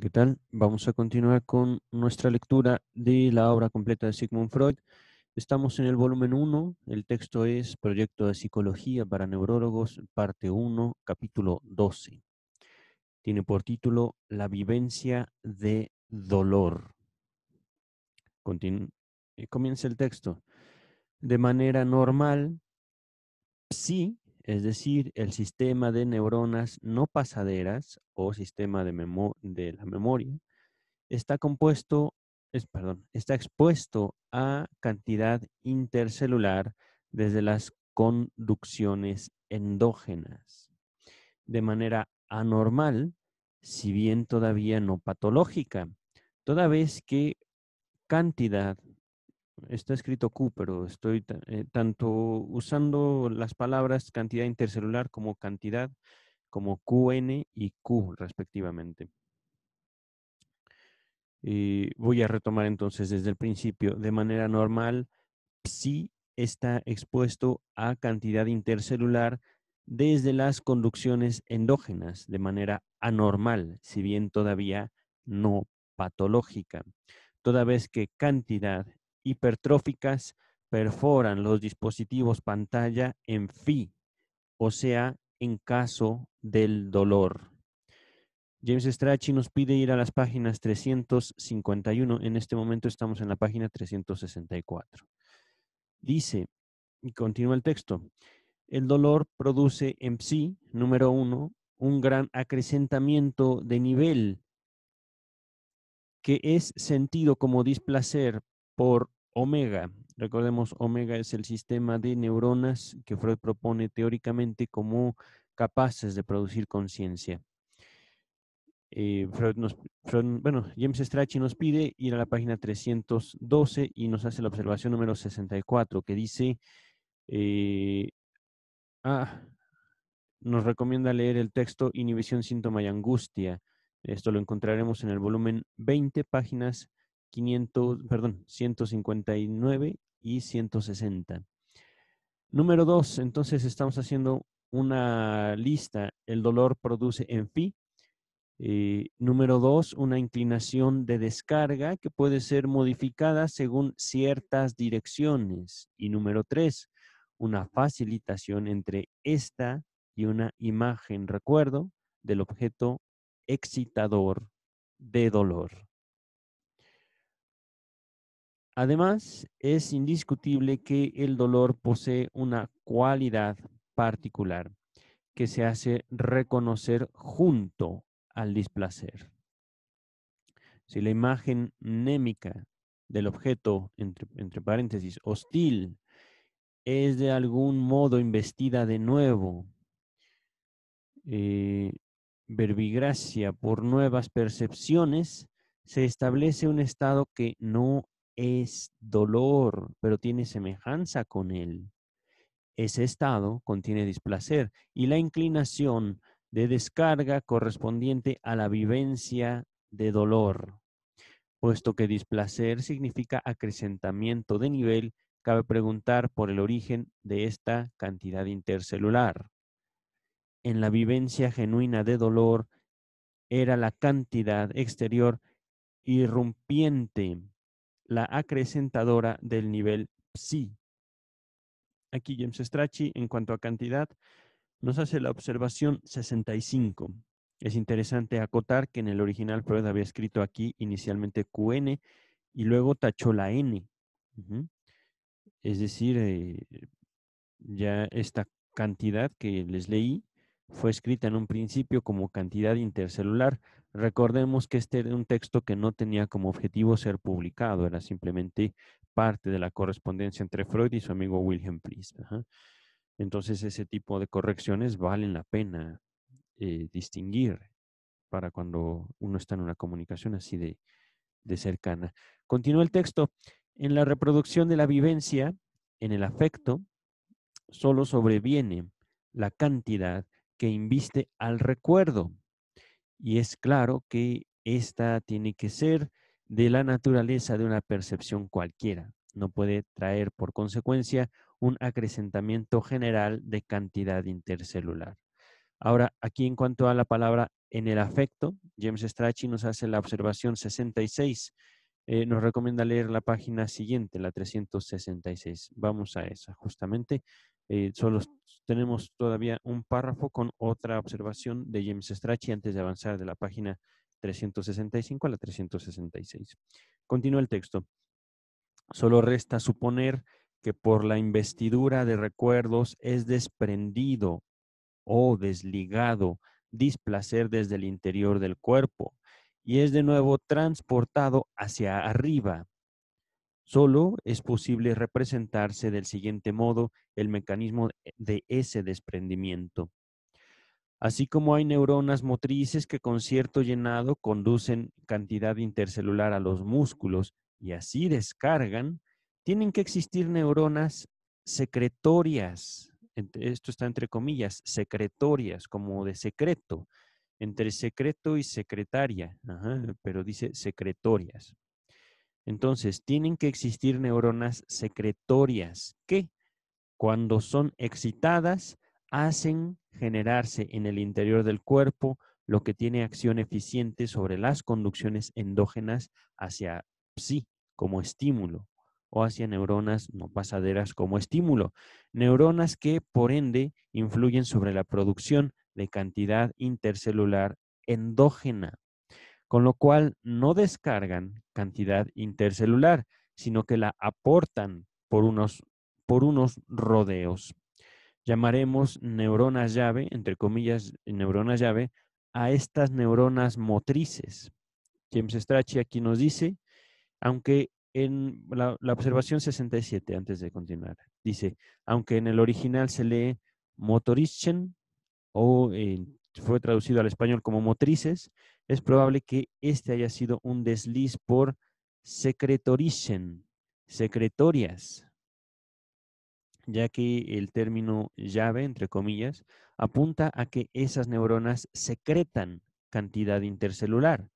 ¿qué tal? Vamos a continuar con nuestra lectura de la obra completa de Sigmund Freud. Estamos en el volumen 1, el texto es Proyecto de Psicología para Neurólogos, parte 1, capítulo 12. Tiene por título La vivencia de dolor. Eh, comienza el texto. De manera normal, sí es decir, el sistema de neuronas no pasaderas o sistema de, la memoria está compuesto, es, perdón, está expuesto a cantidad intercelular desde las conducciones endógenas. De manera anormal, si bien todavía no patológica, toda vez que cantidad está escrito Q, pero estoy eh, tanto usando las palabras cantidad intercelular como cantidad, como QN y Q respectivamente. voy a retomar entonces desde el principio. De manera normal, psi está expuesto a cantidad intercelular desde las conducciones endógenas de manera anormal, si bien todavía no patológica. Toda vez que cantidad hipertróficas perforan los dispositivos pantalla en FI, o sea, en caso del dolor. James Strachey nos pide ir a las páginas 351. En este momento estamos en la página 364. Dice, y continúa el texto, el dolor produce en sí, número uno, un gran acrecentamiento de nivel que es sentido como displacer por omega. Recordemos, omega es el sistema de neuronas que Freud propone teóricamente como capaces de producir conciencia. Eh, nos, bueno, James Strachey nos pide ir a la página 312 y nos hace la observación número 64 que dice, eh, ah, nos recomienda leer el texto Inhibición, Síntoma y Angustia. Esto lo encontraremos en el volumen 20, páginas 500, perdón, 159 y 160. Número 2, entonces estamos haciendo una lista. El dolor produce en fi. Eh, número 2, una inclinación de descarga que puede ser modificada según ciertas direcciones. Y número 3, una facilitación entre esta y una imagen, recuerdo, del objeto excitador de dolor. Además, es indiscutible que el dolor posee una cualidad particular que se hace reconocer junto al displacer. Si la imagen némica del objeto, entre, paréntesis, hostil, es de algún modo investida de nuevo, eh, verbigracia por nuevas percepciones, se establece un estado que no es dolor, pero tiene semejanza con él. Ese estado contiene displacer y la inclinación de descarga correspondiente a la vivencia de dolor. Puesto que displacer significa acrecentamiento de nivel, cabe preguntar por el origen de esta cantidad intercelular. En la vivencia genuina de dolor era la cantidad exterior irrumpiente la acrecentadora del nivel psi. Aquí James Strachey, en cuanto a cantidad, nos hace la observación 65. Es interesante acotar que en el original Freud había escrito aquí inicialmente QN y luego tachó la N. Es decir, eh, ya esta cantidad que les leí fue escrita en un principio como cantidad intercelular. Recordemos que este era un texto que no tenía como objetivo ser publicado, era simplemente parte de la correspondencia entre Freud y su amigo Wilhelm Priest. Entonces ese tipo de correcciones valen la pena eh, distinguir para cuando uno está en una comunicación así de, de cercana. Continúa el texto. En la reproducción de la vivencia, en el afecto, solo sobreviene la cantidad que inviste al recuerdo. Y es claro que esta tiene que ser de la naturaleza de una percepción cualquiera. No puede traer por consecuencia un acrecentamiento general de cantidad intercelular. Ahora, aquí en cuanto a la palabra en el afecto, James Strachey nos hace la observación 66. Eh, nos recomienda leer la página siguiente, la 366. Vamos a esa, justamente. Eh, solo tenemos todavía un párrafo con otra observación de James Strachey antes de avanzar de la página 365 a la 366. Continúa el texto. Solo resta suponer que por la investidura de recuerdos es desprendido o desligado displacer desde el interior del cuerpo y es de nuevo transportado hacia arriba Solo es posible representarse del siguiente modo el mecanismo e, de ese desprendimiento. Así como hay neuronas motrices que con cierto llenado conducen cantidad intercelular a los músculos y así descargan, tienen que existir neuronas secretorias, esto está entre comillas, secretorias, como de secreto, entre secreto y secretaria, pero dice secretorias. Entonces, tienen que existir neuronas secretorias que, cuando son excitadas, hacen generarse en el interior del cuerpo lo que tiene acción eficiente sobre las conducciones endógenas hacia psi como estímulo o hacia neuronas no pasaderas como estímulo. Neuronas que, por ende, influyen sobre la producción de cantidad intercelular endógena con lo cual no descargan cantidad intercelular, sino que la aportan por unos, por unos rodeos. Llamaremos neuronas llave, entre comillas, neuronas llave, a estas neuronas motrices. James Strachey aquí nos dice, aunque en la, observación 67, antes de continuar, dice, aunque en el original se lee motorischen o eh, fue traducido al español como motrices, es probable que este haya sido un desliz por secretoricen, secretorias, ya que el término llave, entre comillas, apunta a que esas neuronas secretan cantidad intercelular.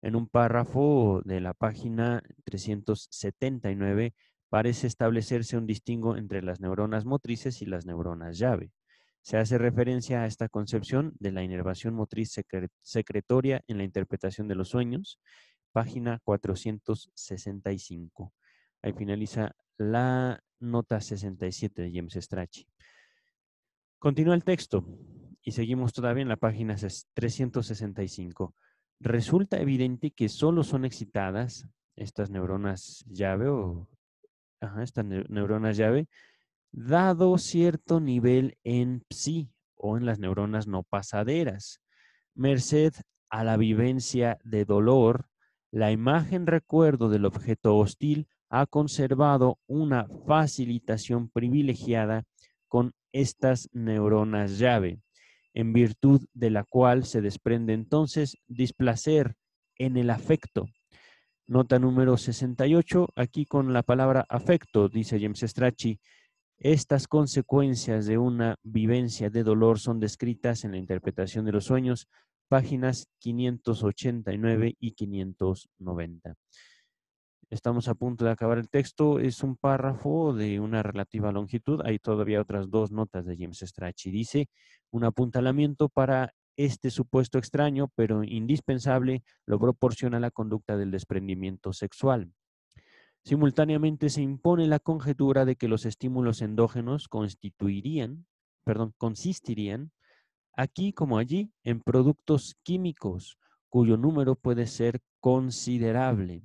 En un párrafo de la página 379 parece establecerse un distingo entre las neuronas motrices y las neuronas llave se hace referencia a esta concepción de la inervación motriz secretoria en la interpretación de los sueños, página 465. Ahí finaliza la nota 67 de James Strachey. Continúa el texto y seguimos todavía en la página 365. Resulta evidente que solo son excitadas estas neuronas llave o estas neuronas llave dado cierto nivel en psi o en las neuronas no pasaderas. Merced a la vivencia de dolor, la imagen recuerdo del objeto hostil ha conservado una facilitación privilegiada con estas neuronas llave, en virtud de la cual se desprende entonces displacer en el afecto. Nota número 68, aquí con la palabra afecto, dice James Strachey, estas consecuencias de una vivencia de dolor son descritas en la interpretación de los sueños, páginas 589 y 590. Estamos a punto de acabar el texto. Es un párrafo de una relativa longitud. Hay todavía otras dos notas de James Strachey. Dice, un apuntalamiento para este supuesto extraño, pero indispensable, lo proporciona la conducta del desprendimiento sexual. Simultáneamente se impone la conjetura de que los estímulos endógenos constituirían, perdón, consistirían, aquí como allí, en productos químicos cuyo número puede ser considerable.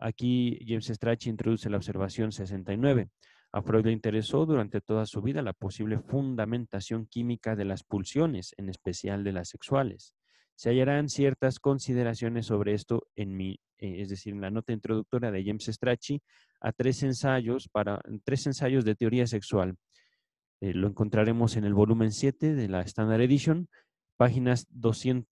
Aquí James Strachey introduce la observación 69. A Freud le interesó durante toda su vida la posible fundamentación química de las pulsiones, en especial de las sexuales. Se hallarán ciertas consideraciones sobre esto en mi, eh, es decir, en la nota introductoria de James Strachey a tres ensayos para tres ensayos de teoría sexual. Eh, lo encontraremos en el volumen 7 de la Standard Edition, páginas 112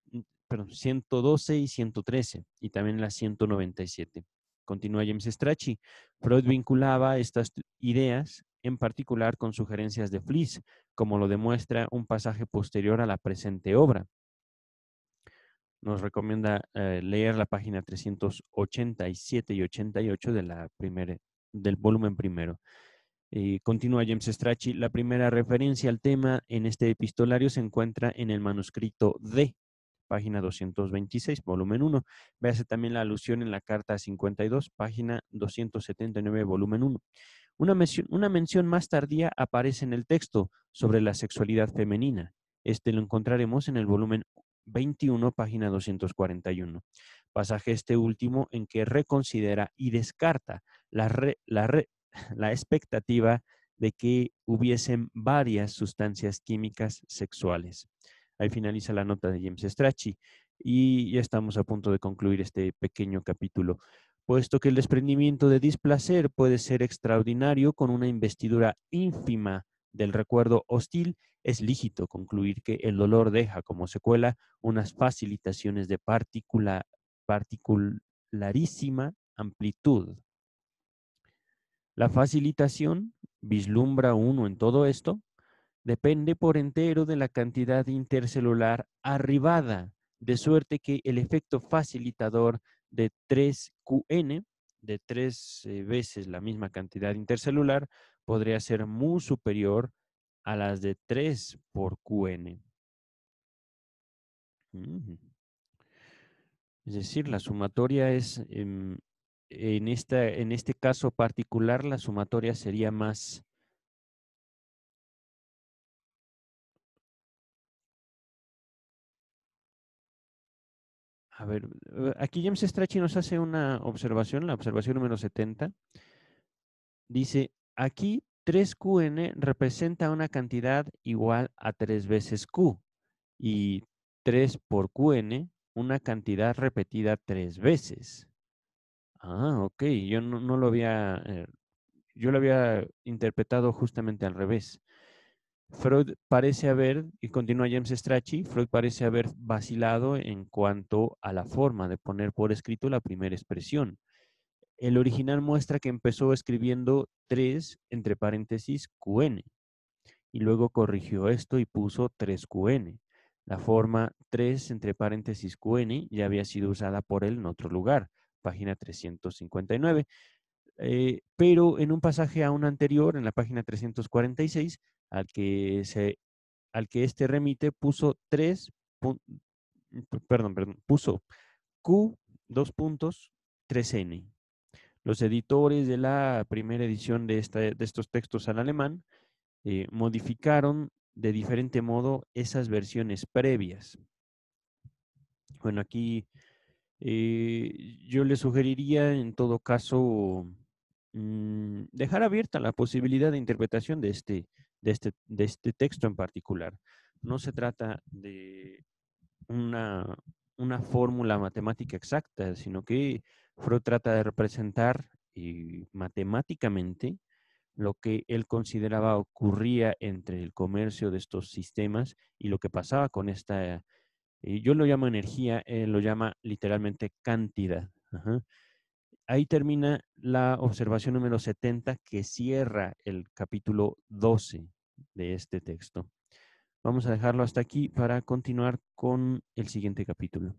mm, y 113, y también en la 197. Continúa James Strachey. Freud vinculaba estas ideas en particular con sugerencias de Fliss, como lo demuestra un pasaje posterior a la presente obra nos recomienda eh, leer la página 387 y 88 de la del volumen primero. continúa James Strachey, la primera referencia al tema en este epistolario se encuentra en el manuscrito D, página 226, volumen 1. Véase también la alusión en la carta 52, página 279, volumen 1. Una mención, una mención más tardía aparece en el texto sobre la sexualidad femenina. Este lo encontraremos en el volumen 21, página 241. Pasaje este último en que reconsidera y descarta la, expectativa de que hubiesen varias sustancias químicas sexuales. Ahí finaliza la nota de James Strachey y ya estamos a punto de concluir este pequeño capítulo. Puesto que el desprendimiento de displacer puede ser extraordinario con una investidura ínfima del recuerdo hostil, es lícito concluir que el dolor deja como secuela unas facilitaciones de particularísima amplitud. La facilitación, vislumbra uno en todo esto, depende por entero de la cantidad intercelular arribada, de suerte que el efecto facilitador de 3QN, de tres eh, veces la misma cantidad intercelular, podría ser muy superior a las de 3 por QN. Es decir, la sumatoria es, em, en, esta, en este caso particular, la sumatoria sería más, A ver, eh, aquí James Strachey nos hace una observación, la observación número 70. Dice, Aquí 3QN representa una cantidad igual a 3 veces Q y 3 por QN una cantidad repetida 3 veces. Ah, ok. Yo no, lo había... Eh, yo lo había interpretado justamente al revés. Freud parece haber, y continúa James Strachey, Freud parece haber vacilado en cuanto a la forma de poner por escrito la primera expresión. El original muestra que empezó escribiendo 3 entre paréntesis QN y luego corrigió esto y puso 3QN. La forma 3 entre paréntesis QN ya había sido usada por él en otro lugar, página 359. Eh, pero en un pasaje aún anterior, en la página 346, al que, se, al que este remite, puso 3, perdón, perdón, puso Q, dos puntos, 3N. Los editores de la primera edición de, este, estos textos al alemán eh, modificaron de diferente modo esas versiones previas. Bueno, aquí eh, yo le sugeriría en todo caso mm, dejar abierta la posibilidad de interpretación este, este, de este, texto en particular. No se trata de una fórmula matemática exacta, sino que Freud trata de representar matemáticamente lo que él consideraba ocurría entre el comercio de estos sistemas y lo que pasaba con esta, eh, yo lo llamo energía, él lo llama literalmente cantidad. Ahí termina la observación número 70 que cierra el capítulo 12 de este texto. Vamos a dejarlo hasta aquí para continuar con el siguiente capítulo.